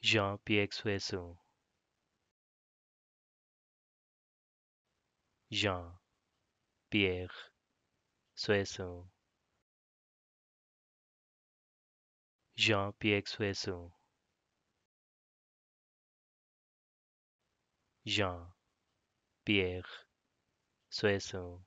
Jean Pierre Soisson hein. Jean Pierre Soisson hein. Jean Pierre Soisson hein. Jean Pierre Soisson